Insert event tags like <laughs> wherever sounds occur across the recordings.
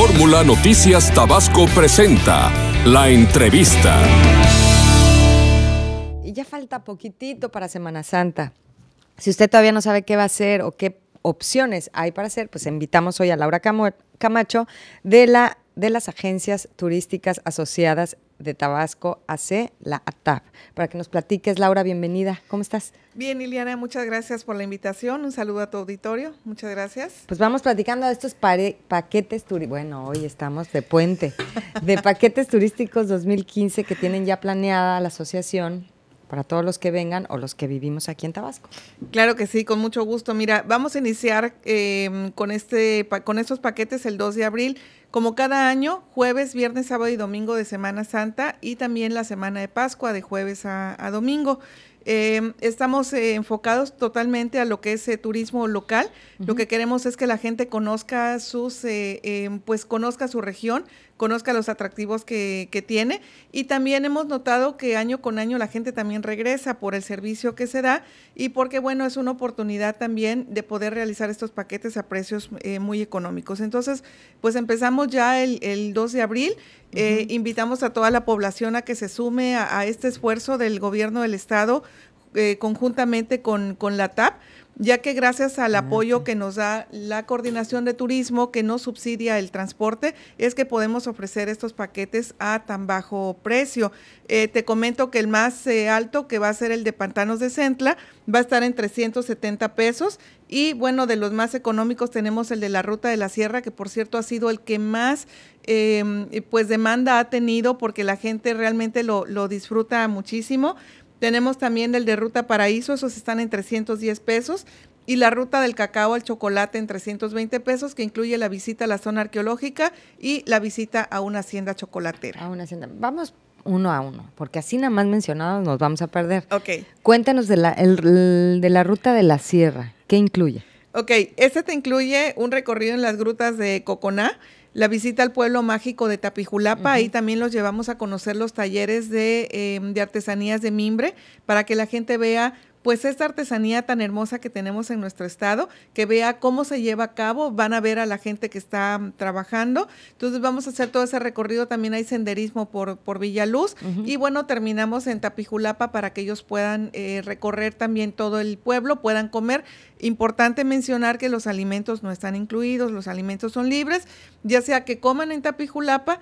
Fórmula Noticias Tabasco presenta la entrevista. Y ya falta poquitito para Semana Santa. Si usted todavía no sabe qué va a hacer o qué opciones hay para hacer, pues invitamos hoy a Laura Camacho de la de las agencias turísticas asociadas de Tabasco AC, la ATAP. Para que nos platiques, Laura, bienvenida. ¿Cómo estás? Bien, Iliana, muchas gracias por la invitación. Un saludo a tu auditorio. Muchas gracias. Pues vamos platicando de estos paquetes turísticos. Bueno, hoy estamos de puente. De paquetes turísticos 2015 que tienen ya planeada la asociación para todos los que vengan o los que vivimos aquí en Tabasco. Claro que sí, con mucho gusto. Mira, vamos a iniciar em, con, este, con estos paquetes el 2 de abril, como cada año, jueves, viernes, sábado y domingo de Semana Santa y también la Semana de Pascua de jueves a, domingo. Em, estamos eh, enfocados totalmente a lo que es eh, turismo local. Lo que queremos es que la gente conozca sus, eh, em, pues conozca su región, conozca los atractivos que, tiene. Y también hemos notado que año con año la gente también regresa por el servicio que se da y porque, bueno, es una oportunidad también de poder realizar estos paquetes a precios eh, muy económicos. Entonces, pues empezamos ya el, 2 de abril. Eh, invitamos a toda la población a que se sume a, este esfuerzo del gobierno del Estado eh, conjuntamente con, con la TAP ya que gracias al apoyo que nos da la Coordinación de Turismo, que nos subsidia el transporte, es que podemos ofrecer estos paquetes a tan bajo precio. Eh, te comento que el más eh, alto, que va a ser el de Pantanos de Centla, va a estar en 370 pesos. Y bueno, de los más económicos tenemos el de la Ruta de la Sierra, que por cierto ha sido el que más eh, pues demanda ha tenido porque la gente realmente lo disfruta muchísimo. Tenemos también el de Ruta Paraíso, esos están en 310 pesos. Y la ruta del cacao al chocolate en 320 pesos, que incluye la visita a la zona arqueológica y la visita a una hacienda chocolatera. A una hacienda. Vamos uno a uno, porque así nada más mencionados nos vamos a perder. Ok. Cuéntanos de la, de la ruta de la sierra, ¿qué incluye? Ok, este te incluye un recorrido en las grutas de Coconá, la visita al pueblo mágico de Tapijulapa. y Ahí también los llevamos a conocer los talleres em, de, artesanías de mimbre para que la gente vea pues esta artesanía tan hermosa que tenemos en nuestro estado, que vea cómo se lleva a cabo, van a ver a la gente que está mm, trabajando. Entonces vamos a hacer todo ese recorrido, también hay senderismo por, por Villaluz y bueno, terminamos en Tapijulapa para que ellos puedan eh, recorrer también todo el pueblo, puedan comer. Importante mencionar que los alimentos no están incluidos, los alimentos son libres, ya sea que coman en Tapijulapa,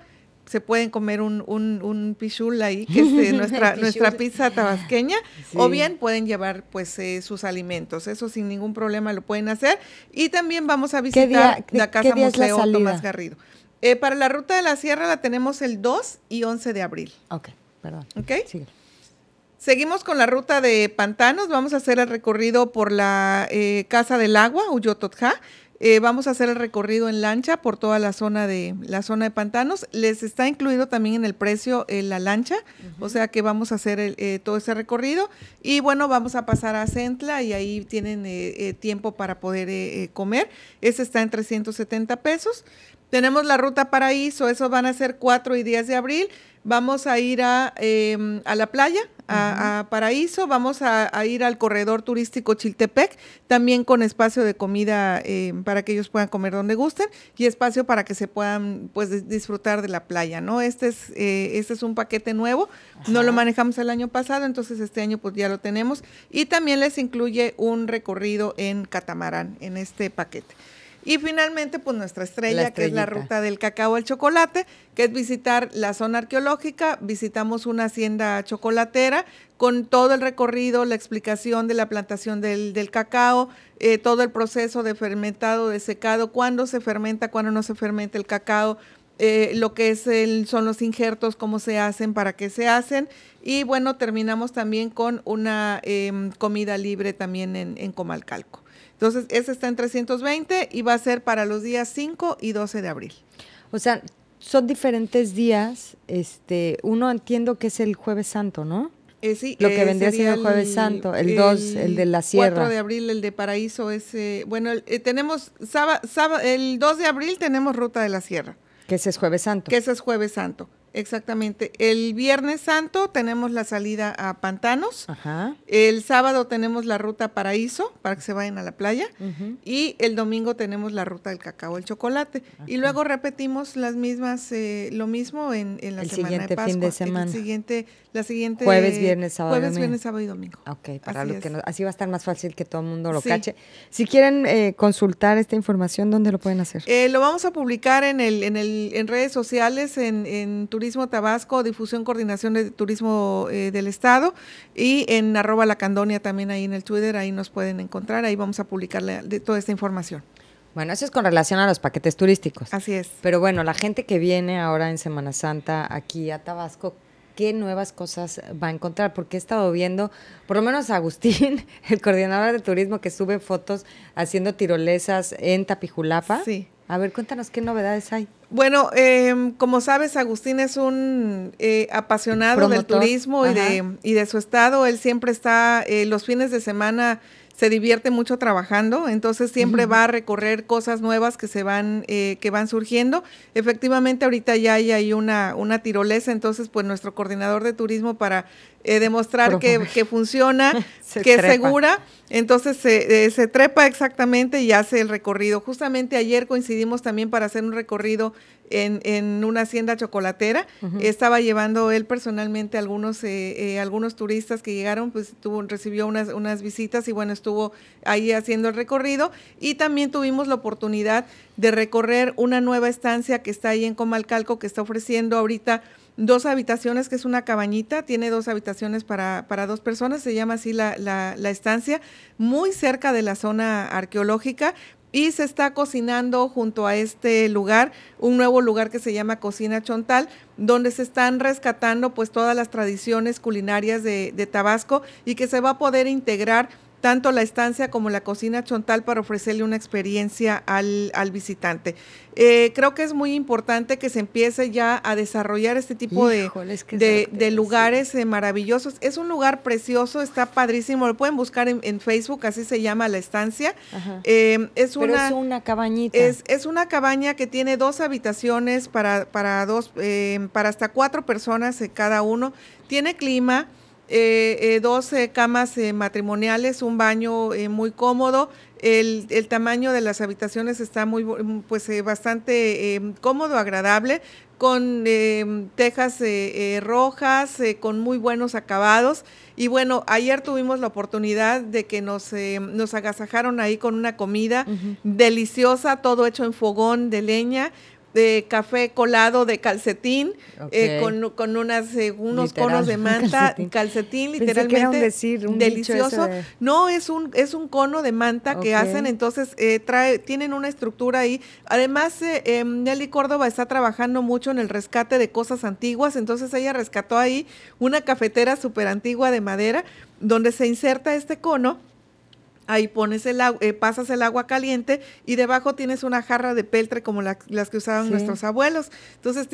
se pueden comer un, un, pichul ahí, que es eh, <laughs> nuestra, nuestra pizza tabasqueña, o bien pueden llevar pues eh, sus alimentos. Eso sin ningún problema lo pueden hacer. Y también vamos a visitar la Casa Museo Tomás Garrido. Eh, para la ruta de la sierra la tenemos el 2 y 11 de abril. Ok, perdón. Ok. Seguimos con la ruta de pantanos. Vamos a hacer el recorrido por la Casa del Agua, Uyototja. Eh, vamos a hacer el recorrido en lancha por toda la zona de la zona de pantanos. Les está incluido también en el precio eh, la lancha, o sea que vamos a hacer eh, todo ese recorrido. Y bueno, vamos a pasar a Centla y ahí tienen tiempo para poder comer. Ese está en 370 pesos. Tenemos la ruta Paraíso, eso van a ser 4 y 10 de abril vamos a ir a, em, a la playa, a, Paraíso, vamos a, ir al corredor turístico Chiltepec, también con espacio de comida em, para que ellos puedan comer donde gusten y espacio para que se puedan pues disfrutar de la playa, ¿no? Este es, eh, este es un paquete nuevo, no lo manejamos el año pasado, entonces este año pues ya lo tenemos y también les incluye un recorrido en catamarán en este paquete. Y finalmente, pues nuestra estrella, que es la ruta del cacao al chocolate, que es visitar la zona arqueológica, visitamos una hacienda chocolatera con todo el recorrido, la explicación de la plantación del, cacao, eh, todo el proceso de fermentado, de secado, cuándo se fermenta, cuándo no se fermenta el cacao, eh, lo que es el, son los injertos, cómo se hacen, para qué se hacen. Y bueno, terminamos también con una em, comida libre también en Comalcalco. Entonces, ese está en 320 y va a ser para los días 5 y 12 de abril. O sea, son diferentes días. Este, uno entiendo que es el Jueves Santo, ¿no? Eh, sí, lo que vendría eh, vendría siendo el Jueves Santo, el 2, el, de la Sierra. El 4 de abril, el de Paraíso, ese. Bueno, eh, tenemos, el 2 de abril tenemos Ruta de la Sierra. Que ese es Jueves Santo. Que ese es Jueves Santo. Exactamente. El Viernes Santo tenemos la salida a Pantanos. El sábado tenemos la ruta Paraíso para que se vayan a la playa. Y el domingo tenemos la ruta del cacao, el chocolate. Y luego repetimos las mismas, eh, lo mismo en, la semana siguiente de Pascua. Fin de semana. La siguiente. Jueves, viernes, sábado y domingo. Viernes, sábado y domingo. Ok, para así, que así va a estar más fácil que todo el mundo lo cache. Si quieren eh, consultar esta información, ¿dónde lo pueden hacer? Eh, lo vamos a publicar en, el, en, el, en redes sociales, en, Turismo Tabasco, Difusión, Coordinación de Turismo eh, del Estado y en arroba la candonia también ahí en el Twitter, ahí nos pueden encontrar, ahí vamos a publicar toda esta información. Bueno, eso es con relación a los paquetes turísticos. Así es. Pero bueno, la gente que viene ahora en Semana Santa aquí a Tabasco, qué nuevas cosas va a encontrar, porque he estado viendo, por lo menos Agustín, <laughs> el coordinador de turismo que sube fotos haciendo tirolesas en Tapijulapa. Sí. A ver, cuéntanos qué novedades hay. Bueno, em, como sabes, Agustín es un eh, apasionado del turismo y de, su estado. Él siempre está eh, los fines de semana se divierte mucho trabajando, entonces siempre va a recorrer cosas nuevas que se van, eh, que van surgiendo. Efectivamente, ahorita ya hay, hay una, una tirolesa, entonces pues nuestro coordinador de turismo para eh, demostrar que, funciona, <laughs> que es segura. Entonces eh, se, trepa exactamente y hace el recorrido. Justamente ayer coincidimos también para hacer un recorrido en, una hacienda chocolatera. Estaba llevando él personalmente algunos, eh, algunos turistas que llegaron, pues tuvo, recibió unas, unas visitas y bueno, estuvo ahí haciendo el recorrido. Y también tuvimos la oportunidad de recorrer una nueva estancia que está ahí en Comalcalco, que está ofreciendo ahorita dos habitaciones, que es una cabañita, tiene dos habitaciones para, para dos personas, se llama así la, estancia, muy cerca de la zona arqueológica, y se está cocinando junto a este lugar, un nuevo lugar que se llama Cocina Chontal, donde se están rescatando pues todas las tradiciones culinarias de Tabasco y que se va a poder integrar tanto la estancia como la cocina chontal para ofrecerle una experiencia al, al visitante. Eh, creo que es muy importante que se empiece ya a desarrollar este tipo de, de, lugares eh, maravillosos. Es un lugar precioso, está padrísimo, lo pueden buscar en, Facebook, así se llama la estancia. Em, es, una, es una cabañita. Es, una cabaña que tiene dos habitaciones para, para, dos, em, para hasta cuatro personas eh, cada uno. Tiene clima eh, eh, dos eh, camas matrimoniales, un baño muy cómodo, el, tamaño de las habitaciones está muy, mm, pues, bastante em, cómodo, agradable, con em, tejas rojas, con muy buenos acabados. Y bueno, ayer tuvimos la oportunidad de que nos, em, nos agasajaron ahí con una comida deliciosa, todo hecho en fogón de leña, de café colado de calcetín eh, con, unas, eh, unos conos de manta, calcetín, literalmente delicioso. No, es un, es un cono de manta que hacen, entonces eh, trae, tienen una estructura ahí. Además, Nelly Córdoba está trabajando mucho en el rescate de cosas antiguas, entonces ella rescató ahí una cafetera súper antigua de madera donde se inserta este cono ahí pones el eh, pasas el agua caliente y debajo tienes una jarra de peltre como las que usaban nuestros abuelos. Entonces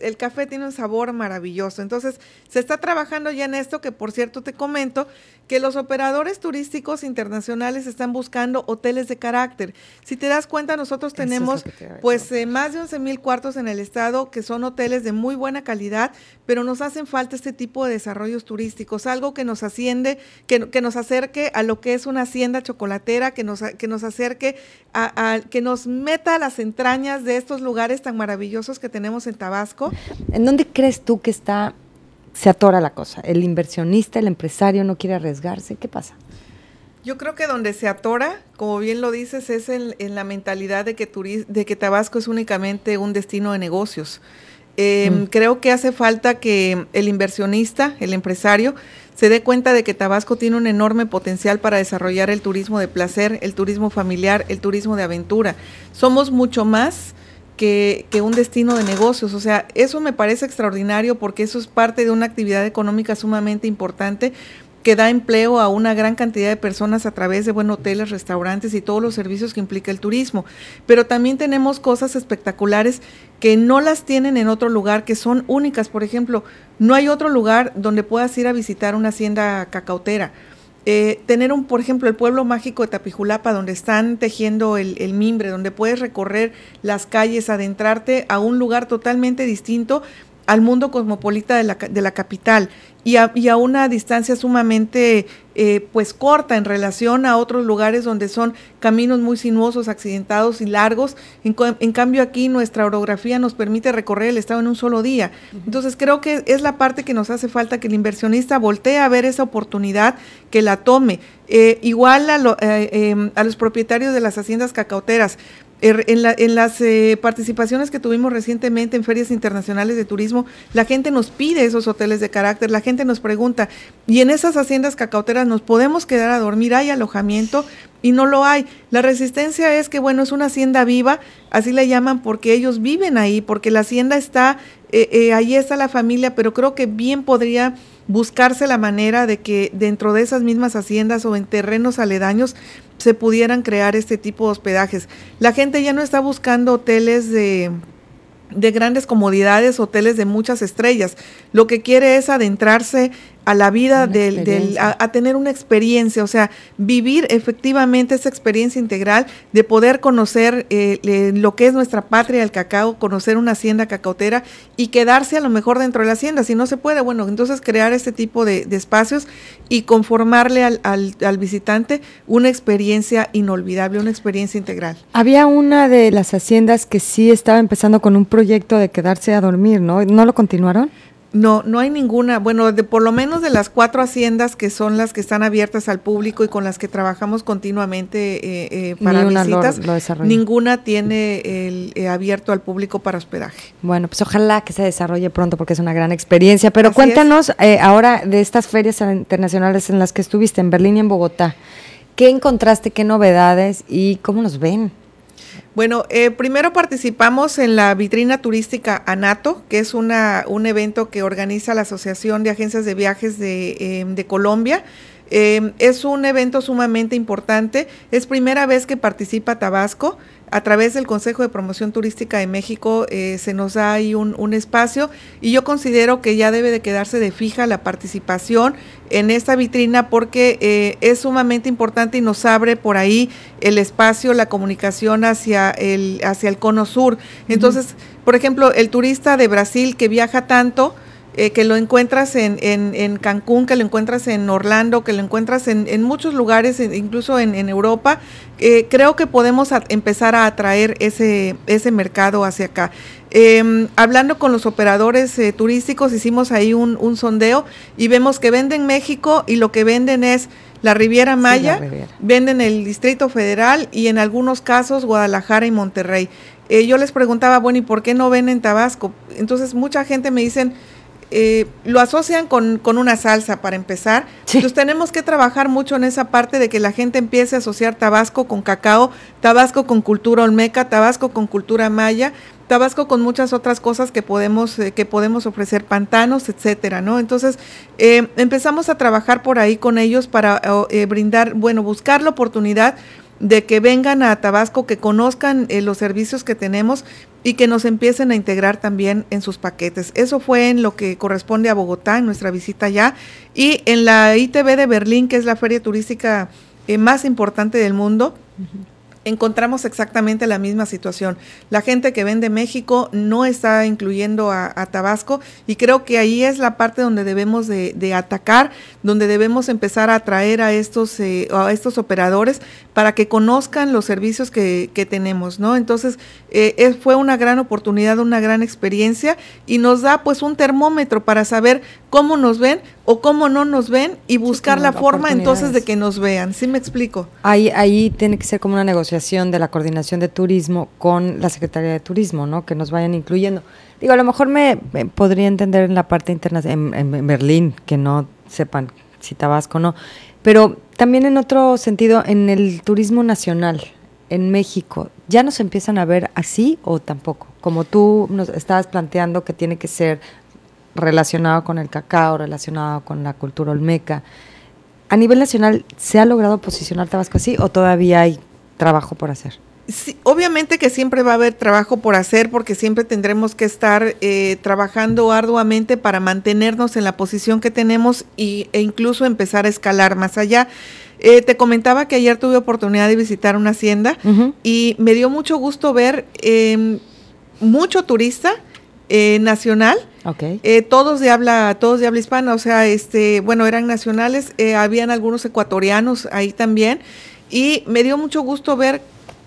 el, café tiene un sabor maravilloso. Entonces se está trabajando ya en esto que por cierto te comento que los operadores turísticos internacionales están buscando hoteles de carácter. Si te das cuenta nosotros tenemos pues eh, más de 11.000 mil cuartos en el estado que son hoteles de muy buena calidad, pero nos hacen falta este tipo de desarrollos turísticos, algo que nos asciende, que, que nos acerque a lo que es una hacienda chocolatera que nos, que nos acerque, a, que nos meta a las entrañas de estos lugares tan maravillosos que tenemos en Tabasco. ¿En dónde crees tú que está, se atora la cosa? ¿El inversionista, el empresario no quiere arriesgarse? ¿Qué pasa? Yo creo que donde se atora, como bien lo dices, es en, la mentalidad de que, de que Tabasco es únicamente un destino de negocios. Em, mm. Creo que hace falta que el inversionista, el empresario, se dé cuenta de que Tabasco tiene un enorme potencial para desarrollar el turismo de placer, el turismo familiar, el turismo de aventura. Somos mucho más que, un destino de negocios. O sea, eso me parece extraordinario porque eso es parte de una actividad económica sumamente importante que da empleo a una gran cantidad de personas a través de buenos hoteles, restaurantes y todos los servicios que implica el turismo. Pero también tenemos cosas espectaculares que no las tienen en otro lugar, que son únicas. Por ejemplo, no hay otro lugar donde puedas ir a visitar una hacienda cacautera. Eh, tener un, por ejemplo, el pueblo mágico de Tapijulapa, donde están tejiendo el, el mimbre, donde puedes recorrer las calles, adentrarte a un lugar totalmente distinto al mundo cosmopolita de la, capital y a, una distancia sumamente eh, pues corta en relación a otros lugares donde son caminos muy sinuosos, accidentados y largos. En, cambio aquí nuestra orografía nos permite recorrer el estado en un solo día. Entonces creo que es la parte que nos hace falta que el inversionista voltee a ver esa oportunidad, que la tome. Eh, igual a, eh, em, a los propietarios de las haciendas cacauteras. Er, en, las eh, participaciones que tuvimos recientemente en ferias internacionales de turismo, la gente nos pide esos hoteles de carácter, la gente nos pregunta, ¿y en esas haciendas cacauteras nos podemos quedar a dormir? ¿Hay alojamiento? Y no lo hay. La resistencia es que, bueno, es una hacienda viva, así la llaman porque ellos viven ahí, porque la hacienda está, eh, eh, ahí está la familia, pero creo que bien podría buscarse la manera de que dentro de esas mismas haciendas o en terrenos aledaños se pudieran crear este tipo de hospedajes. La gente ya no está buscando hoteles de, de grandes comodidades, hoteles de muchas estrellas. Lo que quiere es adentrarse a la vida, del, a, tener una experiencia, o sea, vivir efectivamente esa experiencia integral de poder conocer eh, eh, lo que es nuestra patria, el cacao, conocer una hacienda cacautera y quedarse a lo mejor dentro de la hacienda. Si no se puede, bueno, entonces crear este tipo de, espacios y conformarle al, al, al visitante una experiencia inolvidable, una experiencia integral. Había una de las haciendas que sí estaba empezando con un proyecto de quedarse a dormir, ¿no? ¿No lo continuaron? No, no hay ninguna. Bueno, de, por lo menos de las cuatro haciendas que son las que están abiertas al público y con las que trabajamos continuamente eh, eh, para visitas, ninguna tiene el, eh, abierto al público para hospedaje. Bueno, pues ojalá que se desarrolle pronto porque es una gran experiencia. Pero cuéntanos ahora de estas ferias internacionales en las que estuviste, en Berlín y en Bogotá. ¿Qué encontraste, qué novedades y cómo nos ven? Bueno, eh, primero participamos en la vitrina turística ANATO, que es una, un evento que organiza la Asociación de Agencias de Viajes de, em, Colombia. Em, es un evento sumamente importante. Es primera vez que participa Tabasco a través del Consejo de Promoción Turística de México eh, se nos da ahí un, espacio y yo considero que ya debe de quedarse de fija la participación en esta vitrina porque eh, es sumamente importante y nos abre por ahí el espacio, la comunicación hacia el, hacia el cono sur. Entonces, por ejemplo, el turista de Brasil que viaja tanto, eh, que lo encuentras en, Cancún, que lo encuentras en Orlando, que lo encuentras en, muchos lugares, e, incluso en, Europa, eh, creo que podemos empezar a atraer ese, ese mercado hacia acá. Em, hablando con los operadores eh, turísticos, hicimos ahí un, sondeo y vemos que venden México y lo que venden es la Riviera Maya, venden el Distrito Federal y en algunos casos Guadalajara y Monterrey. yo les preguntaba, bueno, ¿y por qué no venden Tabasco? Entonces mucha gente me dicen, eh, lo asocian con, una salsa para empezar. Entonces tenemos que trabajar mucho en esa parte de que la gente empiece a asociar Tabasco con cacao, Tabasco con cultura olmeca, Tabasco con cultura maya, Tabasco con muchas otras cosas que podemos, eh, que podemos ofrecer, pantanos, etcétera, ¿no? Entonces eh, empezamos a trabajar por ahí con ellos para brindar, bueno, buscar la oportunidad de que vengan a Tabasco, que conozcan los servicios que tenemos, y que nos empiecen a integrar también en sus paquetes. Eso fue en lo que corresponde a Bogotá, en nuestra visita ya y en la ITB de Berlín, que es la feria turística eh, más importante del mundo encontramos exactamente la misma situación. La gente que vende México no está incluyendo a, Tabasco y creo que ahí es la parte donde debemos de, atacar, donde debemos empezar a atraer a estos, eh, a estos operadores para que conozcan los servicios que, tenemos, ¿no? Entonces, eh, fue una gran oportunidad, una gran experiencia y nos da pues un termómetro para saber cómo nos ven, o cómo no nos ven y buscar la forma entonces de que nos vean. ¿Sí me explico? Ahí, ahí tiene que ser como una negociación de la coordinación de turismo con la Secretaría de Turismo, ¿no? Que nos vayan incluyendo. Digo, a lo mejor me, podría entender en la parte internacional, en, en, Berlín, que no sepan si Tabasco no, pero también en otro sentido, en el turismo nacional, en México, ¿ya nos empiezan a ver así o tampoco? Como tú nos estabas planteando que tiene que ser relacionado con el cacao, relacionado con la cultura olmeca. ¿A nivel nacional se ha logrado posicionar Tabasco así o todavía hay trabajo por hacer? obviamente que siempre va a haber trabajo por hacer porque siempre tendremos que estar eh, trabajando arduamente para mantenernos en la posición que tenemos e incluso empezar a escalar más allá. Eh, te comentaba que ayer tuve oportunidad de visitar una hacienda y me dio mucho gusto ver em, mucho turista eh, nacional Okay. Eh, todos de habla, todos de habla hispana, o sea, este, bueno, eran nacionales, eh, habían algunos ecuatorianos ahí también, y me dio mucho gusto ver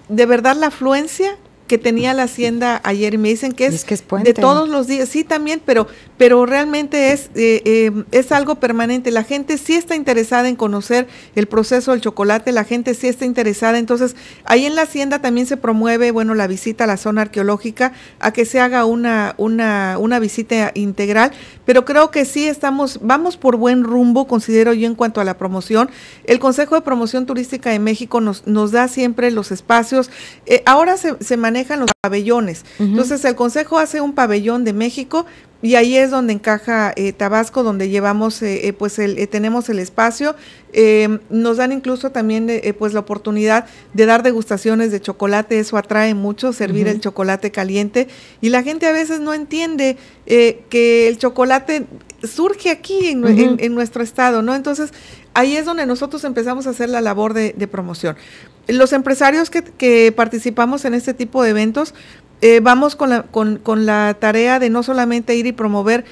de verdad la afluencia que tenía la hacienda ayer y me dicen que es, de todos los días, sí también, pero, pero realmente es, eh, eh, es algo permanente. La gente sí está interesada en conocer el proceso del chocolate, la gente sí está interesada. Entonces, ahí en la hacienda también se promueve, bueno, la visita a la zona arqueológica, a que se haga una, una, una visita integral, pero creo que sí estamos, vamos por buen rumbo, considero yo, en cuanto a la promoción. El Consejo de Promoción Turística de México nos, nos da siempre los espacios. Eh, ahora se, se maneja los pabellones. Entonces el Consejo hace un pabellón de México y ahí es donde encaja eh, Tabasco, donde llevamos, eh, eh, pues el, tenemos el espacio. Em, nos dan incluso también pues la oportunidad de dar degustaciones de chocolate, eso atrae mucho, servir el chocolate caliente. Y la gente a veces no entiende que el chocolate surge aquí en nuestro estado, ¿no? Entonces ahí es donde nosotros empezamos a hacer la labor de, promoción. Los empresarios que, participamos en este tipo de eventos, eh, vamos con la, tarea de no solamente ir y promover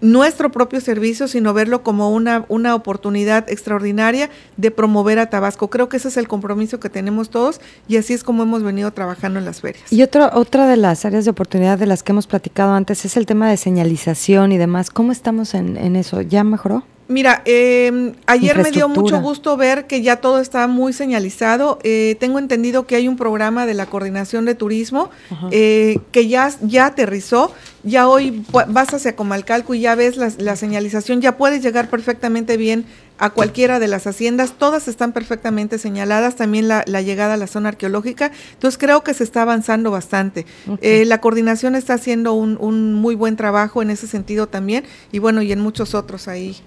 nuestro propio servicio, sino verlo como una, oportunidad extraordinaria de promover a Tabasco. Creo que ese es el compromiso que tenemos todos y así es como hemos venido trabajando en las ferias. Y otra, otra de las áreas de oportunidad de las que hemos platicado antes es el tema de señalización y demás. ¿Cómo estamos en eso? ¿Ya mejoró? Mira, em, ayer me dio mucho gusto ver que ya todo está muy señalizado. Eh, tengo entendido que hay un programa de la coordinación de turismo eh, que ya, ya aterrizó. Ya hoy vas hacia Comalcalco y ya ves la, señalización. Ya puedes llegar perfectamente bien a cualquiera de las haciendas. Todas están perfectamente señaladas, también la, llegada a la zona arqueológica. Entonces creo que se está avanzando bastante. Eh, la coordinación está haciendo un, un muy buen trabajo en ese sentido también y bueno, y en muchos otros ahí.